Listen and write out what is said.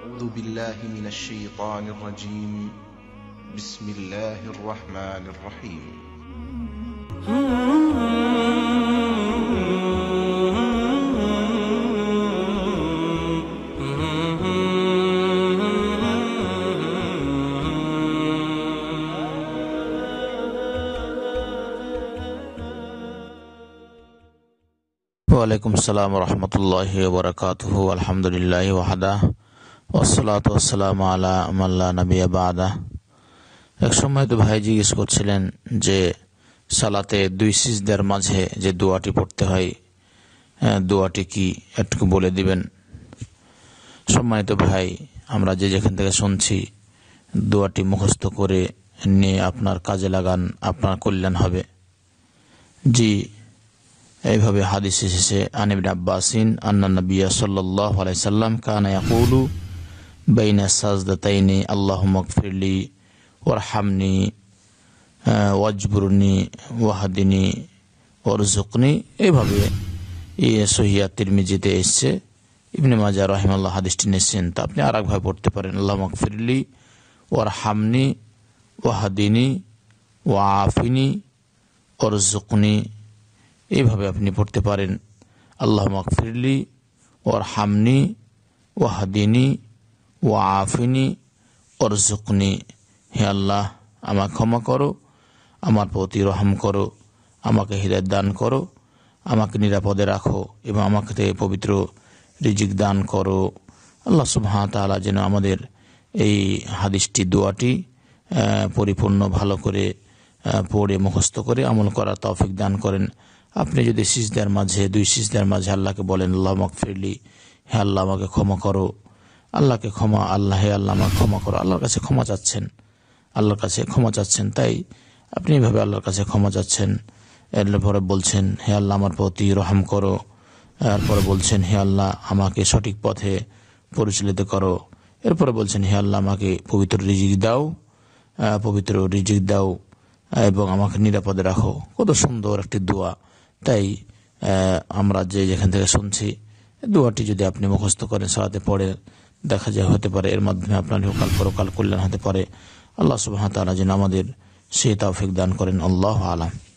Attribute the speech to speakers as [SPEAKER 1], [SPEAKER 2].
[SPEAKER 1] أعوذ بالله من الشيطان الرجيم بسم الله الرحمن الرحيم وعليكم السلام ورحمة الله وبركاته والحمد لله وحده ওসলাত ওসালাম আলা আমাল্লা নবিয়া বা আদা এক সময় তো ভাই জিজ্ঞেস করছিলেন যে সালাতে দুই সিজদার মাঝে যে দোয়াটি পড়তে হয় দোয়াটি কি একটু বলে দিবেন সম্মানিত ভাই আমরা যে যেখান থেকে শুনছি দোয়াটি মুখস্থ করে নিয়ে আপনার কাজে লাগান আপনার কল্যাণ হবে জি এইভাবে হাদিস এসেছে আনিবিন আব্বাসিন আন্না নবিয়া সাল্লাহ সাল্লাম কানা ইয়াকুলু বাইনা সাজদাতাইনি আল্লাহ মকফিরলি ওরহামনি ওয়াজবুরনি ওয়াহাদিনী ওরজুকনি এইভাবে সহিয়া তিরমিজিতে এসছে ইবনে মাজা রহিমাল্লাহ হাদিসটি নিয়েছেন তা আপনি আর একভাবে পড়তে পারেন আল্লাহ মকফিরলি হামনি ওয়াহাদিনী ওয়াফিনী ওরজুকনি এইভাবে আপনি পড়তে পারেন আল্লাহ মকফিরলি হামনি ওয়াহাদিনী ও আফিনি অরজুকনি হে আল্লাহ আমাকে ক্ষমা করো আমার প্রতি রহম করো আমাকে হৃদয় দান করো আমাকে নিরাপদে রাখো এবং আমাকে পবিত্র রিজিক দান করো আল্লাহ সুবহান তালা যেন আমাদের এই হাদিসটি দোয়াটি পরিপূর্ণ ভালো করে পড়ে মুখস্থ করে আমল করার তৌফিক দান করেন আপনি যদি শিশদের মাঝে দুই শিশদের মাঝে আল্লাহকে বলেন আল্লাহ মকফিরলি হে আল্লাহ আমাকে ক্ষমা করো আল্লাহকে ক্ষমা আল্লাহে আল্লাহ আমার ক্ষমা করো আল্লাহর কাছে ক্ষমা চাচ্ছেন আল্লাহর কাছে ক্ষমা চাচ্ছেন তাই আপনি এভাবে আল্লাহর কাছে ক্ষমা চাচ্ছেন এরপরে বলছেন হে আল্লাহ আমার প্রতি রহম করো এরপরে বলছেন হে আল্লাহ আমাকে সঠিক পথে পরিচালিত করো এরপরে বলছেন হে আল্লাহ আমাকে পবিত্র রিজিক দাও পবিত্র রিজিক দাও এবং আমাকে নিরাপদে রাখো কত সুন্দর একটি দোয়া তাই আমরা যে যেখান থেকে শুনছি দোয়াটি যদি আপনি মুখস্থ করেন সাথে পড়েন দেখা যায় হতে পারে এর মাধ্যমে আপনার হকাল পরকাল কল্যাণ হতে পারে আল্লাহ সুবাহ তালা যেন আমাদের সে তাওফিক দান করেন আল্লাহ আলাম